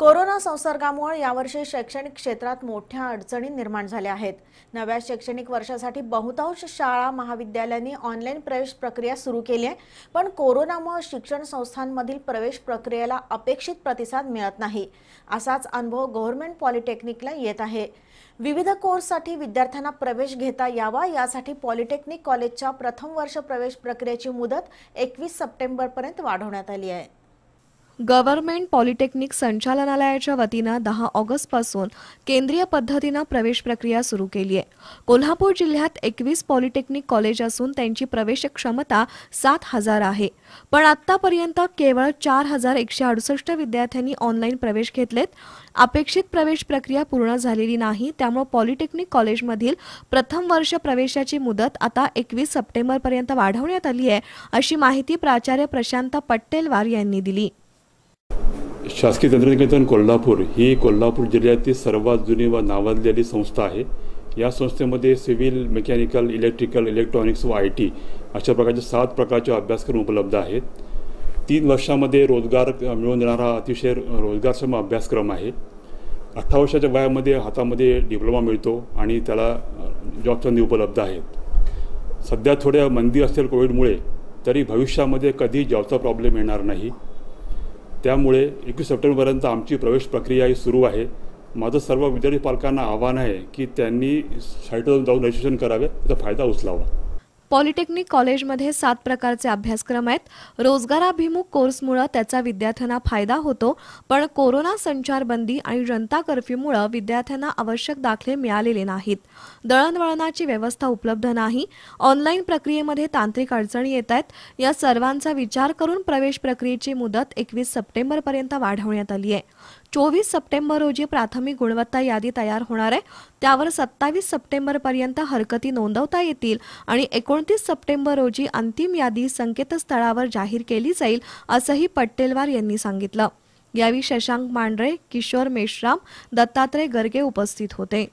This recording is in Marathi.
कोरोना संसर्गामुळे यावर्षी शैक्षणिक क्षेत्रात मोठ्या अडचणी निर्माण झाल्या आहेत नव्या शैक्षणिक वर्षासाठी बहुतांश शाळा महाविद्यालयांनी ऑनलाईन प्रवेश प्रक्रिया सुरू केली आहे पण कोरोनामुळे शिक्षण संस्थांमधील प्रवेश प्रक्रियेला अपेक्षित प्रतिसाद मिळत नाही असाच अनुभव गव्हर्नमेंट पॉलिटेक्निकला येत आहे विविध कोर्ससाठी विद्यार्थ्यांना प्रवेश घेता यावा यासाठी पॉलिटेक्निक कॉलेजच्या प्रथम वर्ष प्रवेश प्रक्रियेची मुदत एकवीस सप्टेंबरपर्यंत वाढवण्यात आली आहे गव्हर्नमेंट पॉलिटेक्निक संचालनालयाच्या वतीनं दहा ऑगस्टपासून केंद्रीय पद्धतीनं प्रवेश प्रक्रिया सुरू केली आहे कोल्हापूर जिल्ह्यात एकवीस पॉलिटेक्निक कॉलेज असून त्यांची प्रवेश क्षमता सात हजार आहे पण आतापर्यंत केवळ चार हजार एकशे अडुसष्ट विद्यार्थ्यांनी ऑनलाईन प्रवेश घेतलेत अपेक्षित प्रवेश प्रक्रिया पूर्ण झालेली नाही त्यामुळे पॉलिटेक्निक कॉलेजमधील प्रथम वर्ष प्रवेशाची मुदत आता एकवीस सप्टेंबरपर्यंत वाढवण्यात आली आहे अशी माहिती प्राचार्य प्रशांत पट्टेलवार यांनी दिली शासकीय तंत्रनिकेतन कोल्हापूर ही कोल्हापूर जिल्ह्यातील सर्वात जुनी व नावाजलेली संस्था आहे या संस्थेमध्ये सिव्हिल मेकॅनिकल इलेक्ट्रिकल इलेक्ट्रॉनिक्स व आय टी अशा प्रकारचे सात प्रकारचे अभ्यासक्रम उपलब्ध आहेत तीन वर्षामध्ये रोजगार मिळवून देणारा अतिशय रोजगारक्षम अभ्यासक्रम आहे अठरा वर्षाच्या वयामध्ये हातामध्ये डिप्लोमा मिळतो आणि त्याला जॉब संधी उपलब्ध आहेत सध्या थोड्या मंदी असेल कोविडमुळे तरी भविष्यामध्ये कधी जॉबचा प्रॉब्लेम येणार नाही त्यामुळे एकवीस सप्टेंबरपर्यंत आमची प्रवेश प्रक्रिया सुरू आहे माझं सर्व विद्यार्थी पालकांना आव्हान आहे की त्यांनी शाळेत जाऊन रजिस्ट्रेशन करावे त्याचा फायदा उचलावा पॉलिटेक्निक कॉलेजमध्ये सात प्रकारचे अभ्यासक्रम आहेत रोजगाराभिमुख कोर्समुळं त्याचा विद्यार्थ्यांना फायदा होतो पण कोरोना संचारबंदी आणि जनता कर्फ्यूमुळं विद्यार्थ्यांना आवश्यक दाखले मिळालेले नाहीत दळणवळणाची व्यवस्था उपलब्ध नाही ऑनलाईन प्रक्रियेमध्ये तांत्रिक अडचणी येत आहेत या सर्वांचा विचार करून प्रवेश प्रक्रियेची मुदत एकवीस सप्टेंबरपर्यंत वाढवण्यात आली आहे चोवीस सप्टेंबर रोजी प्राथमिक गुणवत्ता यादी तयार होणार आहे त्यावर सत्तावीस सप्टेंबरपर्यंत हरकती नोंदवता येतील आणि एकोण एकोणतीस सप्टेंबर रोजी अंतिम यादी संकेतस्थळावर जाहीर केली जाईल असंही पट्टेलवार यांनी सांगितलं यावेळी शशांक मांढरे किशोर मेश्राम दत्तात्रय गर्गे उपस्थित होते